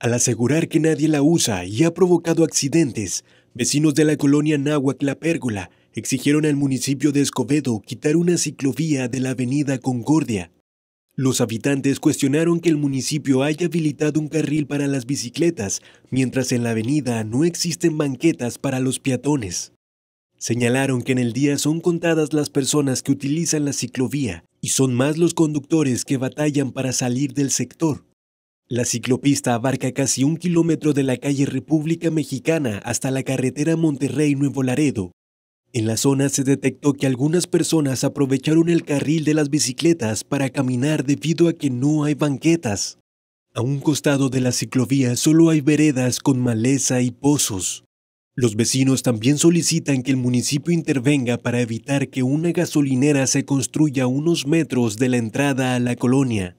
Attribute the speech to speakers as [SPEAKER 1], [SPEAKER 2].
[SPEAKER 1] al asegurar que nadie la usa y ha provocado accidentes. Vecinos de la colonia Náhuac La exigieron al municipio de Escobedo quitar una ciclovía de la avenida Concordia. Los habitantes cuestionaron que el municipio haya habilitado un carril para las bicicletas, mientras en la avenida no existen banquetas para los peatones. Señalaron que en el día son contadas las personas que utilizan la ciclovía y son más los conductores que batallan para salir del sector. La ciclopista abarca casi un kilómetro de la calle República Mexicana hasta la carretera Monterrey-Nuevo Laredo. En la zona se detectó que algunas personas aprovecharon el carril de las bicicletas para caminar debido a que no hay banquetas. A un costado de la ciclovía solo hay veredas con maleza y pozos. Los vecinos también solicitan que el municipio intervenga para evitar que una gasolinera se construya a unos metros de la entrada a la colonia.